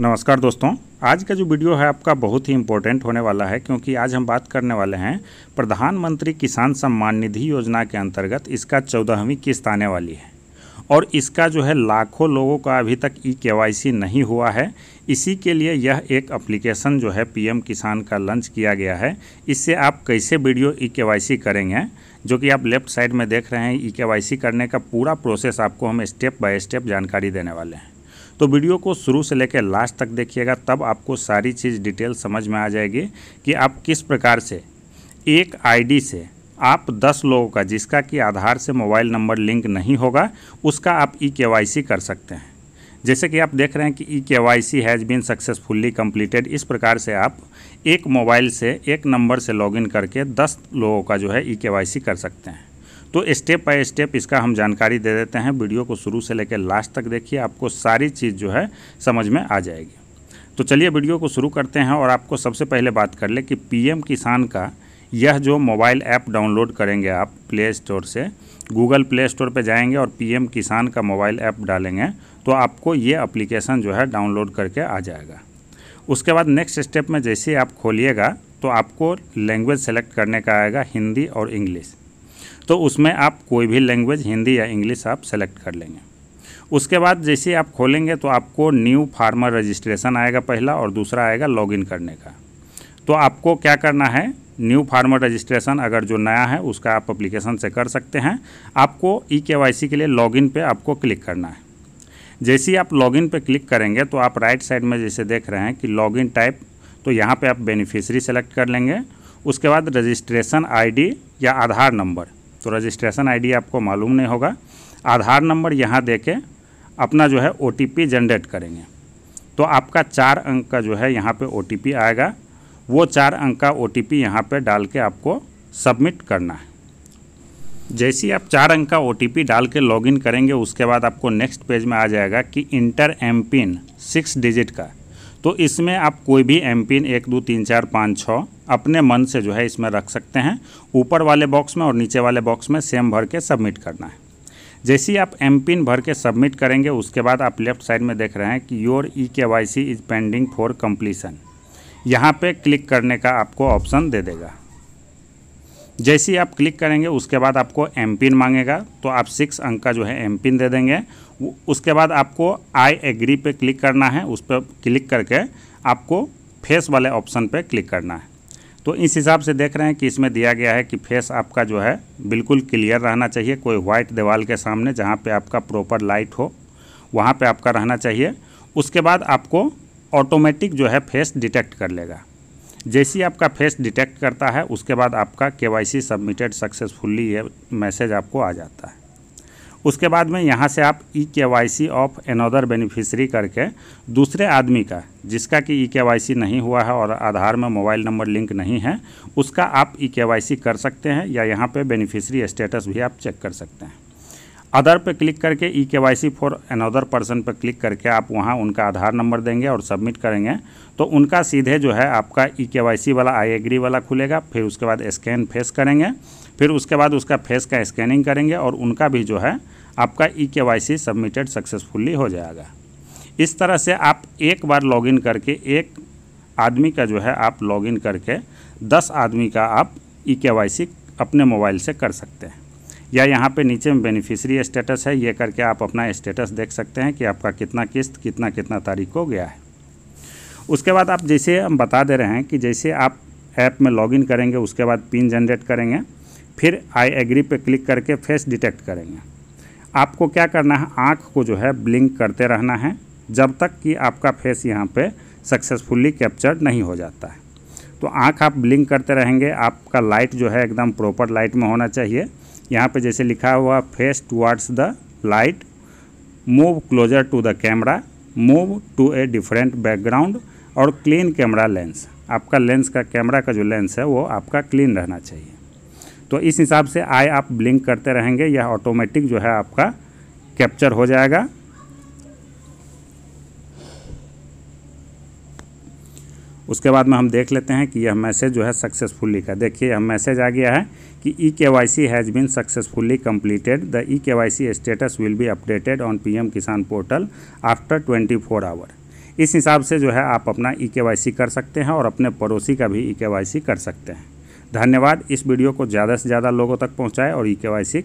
नमस्कार दोस्तों आज का जो वीडियो है आपका बहुत ही इम्पोर्टेंट होने वाला है क्योंकि आज हम बात करने वाले हैं प्रधानमंत्री किसान सम्मान निधि योजना के अंतर्गत इसका चौदहवीं किस्त आने वाली है और इसका जो है लाखों लोगों का अभी तक ई के नहीं हुआ है इसी के लिए यह एक अप्लीकेशन जो है पीएम किसान का लॉन्च किया गया है इससे आप कैसे वीडियो ई के करेंगे जो कि आप लेफ्ट साइड में देख रहे हैं ई के करने का पूरा प्रोसेस आपको हम स्टेप बाय स्टेप जानकारी देने वाले हैं तो वीडियो को शुरू से लेकर लास्ट तक देखिएगा तब आपको सारी चीज़ डिटेल समझ में आ जाएगी कि आप किस प्रकार से एक आईडी से आप 10 लोगों का जिसका कि आधार से मोबाइल नंबर लिंक नहीं होगा उसका आप ई के कर सकते हैं जैसे कि आप देख रहे हैं कि E K Y C has been successfully completed इस प्रकार से आप एक मोबाइल से एक नंबर से लॉगिन करके 10 लोगों का जो है ई के वाई सी कर सकते हैं तो स्टेप बाय स्टेप इसका हम जानकारी दे देते हैं वीडियो को शुरू से लेकर लास्ट तक देखिए आपको सारी चीज़ जो है समझ में आ जाएगी तो चलिए वीडियो को शुरू करते हैं और आपको सबसे पहले बात कर ले कि पीएम किसान का यह जो मोबाइल ऐप डाउनलोड करेंगे आप प्ले स्टोर से गूगल प्ले स्टोर पर जाएंगे और पीएम किसान का मोबाइल ऐप डालेंगे तो आपको ये एप्लीकेशन जो है डाउनलोड करके आ जाएगा उसके बाद नेक्स्ट स्टेप में जैसे आप खोलिएगा तो आपको लैंग्वेज सेलेक्ट करने का आएगा हिंदी और इंग्लिश तो उसमें आप कोई भी लैंग्वेज हिंदी या इंग्लिश आप सेलेक्ट कर लेंगे उसके बाद जैसे आप खोलेंगे तो आपको न्यू फार्मर रजिस्ट्रेशन आएगा पहला और दूसरा आएगा लॉगिन करने का तो आपको क्या करना है न्यू फार्मर रजिस्ट्रेशन अगर जो नया है उसका आप अप्लीकेशन से कर सकते हैं आपको ई e के के लिए लॉगिन पे आपको क्लिक करना है जैसे ही आप लॉगिन पे क्लिक करेंगे तो आप राइट साइड में जैसे देख रहे हैं कि लॉगिन टाइप तो यहाँ पे आप बेनिफिशियरी सेलेक्ट कर लेंगे उसके बाद रजिस्ट्रेशन आईडी या आधार नंबर तो रजिस्ट्रेशन आईडी आपको मालूम नहीं होगा आधार नंबर यहाँ दे के अपना जो है ओ जनरेट करेंगे तो आपका चार अंक का जो है यहाँ पे ओ आएगा वो चार अंक का ओ टी पी यहाँ पर डाल के आपको सबमिट करना है जैसे ही आप चार अंक का ओ डाल के लॉगिन करेंगे उसके बाद आपको नेक्स्ट पेज में आ जाएगा कि enter M PIN six digit का तो इसमें आप कोई भी एम पिन एक दो तीन चार पाँच छः अपने मन से जो है इसमें रख सकते हैं ऊपर वाले बॉक्स में और नीचे वाले बॉक्स में सेम भर के सबमिट करना है जैसे ही आप एम पिन भर के सबमिट करेंगे उसके बाद आप लेफ्ट साइड में देख रहे हैं कि your E K Y C is pending for completion यहाँ पे क्लिक करने का आपको ऑप्शन दे देगा जैसे ही आप क्लिक करेंगे उसके बाद आपको एम पिन मांगेगा तो आप सिक्स अंक का जो है एम पिन दे देंगे उसके बाद आपको आई एग्री पे क्लिक करना है उस पर क्लिक करके आपको फेस वाले ऑप्शन पे क्लिक करना है तो इस हिसाब से देख रहे हैं कि इसमें दिया गया है कि फेस आपका जो है बिल्कुल क्लियर रहना चाहिए कोई वाइट दीवार के सामने जहाँ पर आपका प्रॉपर लाइट हो वहाँ पर आपका रहना चाहिए उसके बाद आपको ऑटोमेटिक जो है फेस डिटेक्ट कर लेगा जैसे ही आपका फेस डिटेक्ट करता है उसके बाद आपका K Y C submitted successfully ये मैसेज आपको आ जाता है उसके बाद में यहाँ से आप E K Y C of another beneficiary करके दूसरे आदमी का जिसका कि ई के वाई सी नहीं हुआ है और आधार में मोबाइल नंबर लिंक नहीं है उसका आप ई के वाई सी कर सकते हैं या यहाँ पे बेनिफिशरी स्टेटस भी आप चेक कर सकते हैं अदर पे क्लिक करके E K Y C for another person पर क्लिक करके आप वहाँ उनका आधार नंबर देंगे और सबमिट करेंगे तो उनका सीधे जो है आपका ई के वाई सी वाला आई एग्री वाला खुलेगा फिर उसके बाद स्कैन फेस करेंगे फिर उसके बाद उसका फेस का स्कैनिंग करेंगे और उनका भी जो है आपका ई K Y C submitted successfully हो जाएगा इस तरह से आप एक बार लॉगिन करके एक आदमी का जो है आप लॉगिन करके दस आदमी का आप ई के वाई सी अपने मोबाइल से कर सकते हैं या यहाँ पे नीचे में बेनिफिशियरी स्टेटस है ये करके आप अपना स्टेटस देख सकते हैं कि आपका कितना किस्त कितना कितना तारीख को गया है उसके बाद आप जैसे हम बता दे रहे हैं कि जैसे आप ऐप में लॉगिन करेंगे उसके बाद पिन जनरेट करेंगे फिर आई एग्री पे क्लिक करके फेस डिटेक्ट करेंगे आपको क्या करना है आँख को जो है ब्लिंक करते रहना है जब तक कि आपका फेस यहाँ पर सक्सेसफुल्ली कैप्चर नहीं हो जाता है तो आँख आप ब्लिंक करते रहेंगे आपका लाइट जो है एकदम प्रॉपर लाइट में होना चाहिए यहाँ पे जैसे लिखा हुआ face towards the light move closer to the camera move to a different background और क्लीन कैमरा लेंस आपका लेंस का कैमरा का जो लेंस है वो आपका क्लीन रहना चाहिए तो इस हिसाब से आई आप ब्लिंक करते रहेंगे यह ऑटोमेटिक जो है आपका कैप्चर हो जाएगा उसके बाद में हम देख लेते हैं कि यह मैसेज जो है सक्सेसफुली का देखिए यह मैसेज आ गया है कि E K Y C has been successfully completed the E K Y C status will be updated on P M Kisan portal after twenty four hour इस हिसाब से जो है आप अपना ई के वाई सी कर सकते हैं और अपने पड़ोसी का भी ई के वाई सी कर सकते हैं धन्यवाद इस वीडियो को ज़्यादा से ज़्यादा लोगों तक पहुँचाए और ई के वाई सी